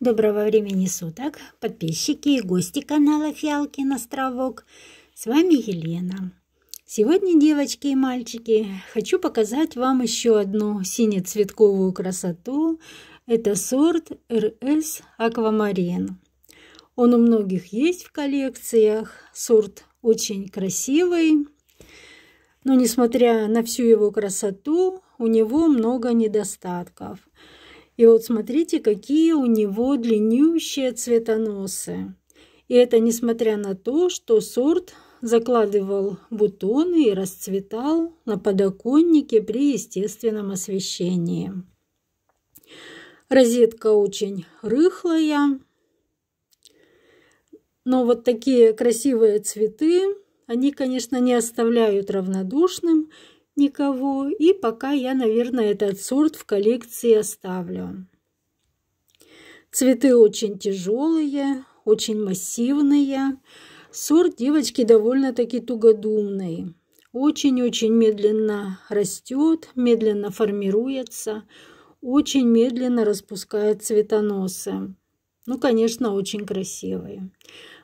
Доброго времени суток, подписчики и гости канала Фиалки на Островок. С вами Елена. Сегодня, девочки и мальчики, хочу показать вам еще одну синецветковую красоту. Это сорт РС Аквамарин. Он у многих есть в коллекциях. Сорт очень красивый. Но несмотря на всю его красоту, у него много недостатков – и вот смотрите, какие у него длиннющие цветоносы. И это несмотря на то, что сорт закладывал бутоны и расцветал на подоконнике при естественном освещении. Розетка очень рыхлая, но вот такие красивые цветы, они, конечно, не оставляют равнодушным никого, и пока я, наверное, этот сорт в коллекции оставлю. Цветы очень тяжелые, очень массивные. Сорт девочки довольно-таки тугодумный. Очень-очень медленно растет, медленно формируется, очень медленно распускает цветоносы. Ну, конечно, очень красивые.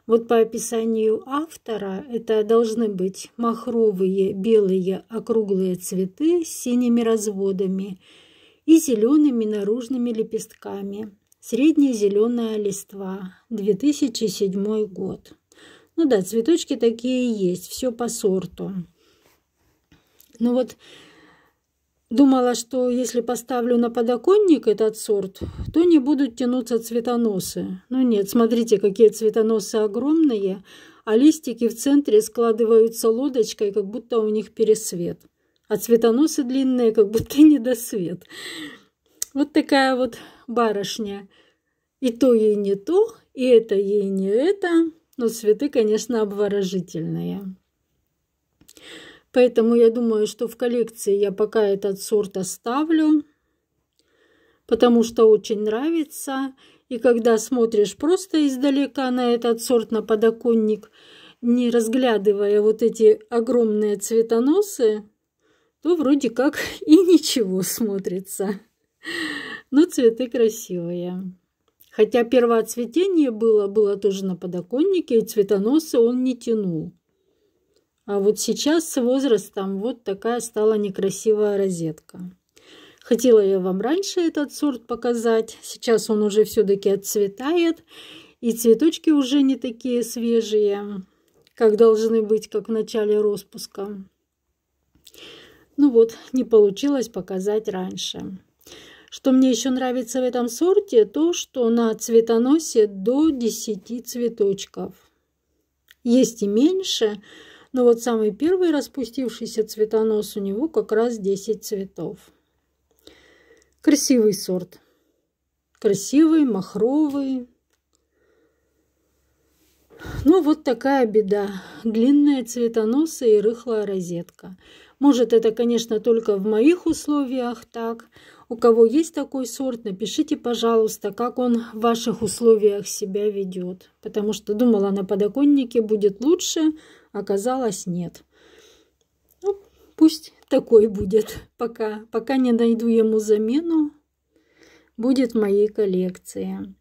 Вот по описанию автора это должны быть махровые белые округлые цветы с синими разводами и зелеными наружными лепестками. Средняя зеленая листва, 2007 год. Ну да, цветочки такие есть, все по сорту. Ну вот Думала, что если поставлю на подоконник этот сорт, то не будут тянуться цветоносы. Но ну нет, смотрите, какие цветоносы огромные, а листики в центре складываются лодочкой, как будто у них пересвет. А цветоносы длинные, как будто недосвет. Вот такая вот барышня. И то ей не то, и это ей не это. Но цветы, конечно, обворожительные. Поэтому я думаю, что в коллекции я пока этот сорт оставлю, потому что очень нравится. И когда смотришь просто издалека на этот сорт, на подоконник, не разглядывая вот эти огромные цветоносы, то вроде как и ничего смотрится. Но цветы красивые. Хотя первоцветение было, было тоже на подоконнике, и цветоносы он не тянул. А вот сейчас с возрастом вот такая стала некрасивая розетка. Хотела я вам раньше этот сорт показать. Сейчас он уже все-таки отцветает. И цветочки уже не такие свежие, как должны быть, как в начале распуска. Ну вот, не получилось показать раньше. Что мне еще нравится в этом сорте, то что на цветоносе до 10 цветочков. Есть и меньше, но вот самый первый распустившийся цветонос у него как раз 10 цветов. Красивый сорт. Красивый, махровый. Ну, вот такая беда. длинные цветоносы и рыхлая розетка. Может, это, конечно, только в моих условиях так. У кого есть такой сорт, напишите, пожалуйста, как он в ваших условиях себя ведет. Потому что думала, на подоконнике будет лучше, Оказалось, нет. Ну, пусть такой будет, пока, пока не найду ему замену, будет в моей коллекции.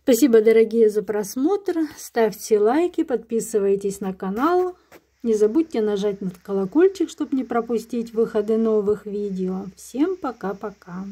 Спасибо, дорогие, за просмотр. Ставьте лайки, подписывайтесь на канал. Не забудьте нажать на колокольчик, чтобы не пропустить выходы новых видео. Всем пока-пока!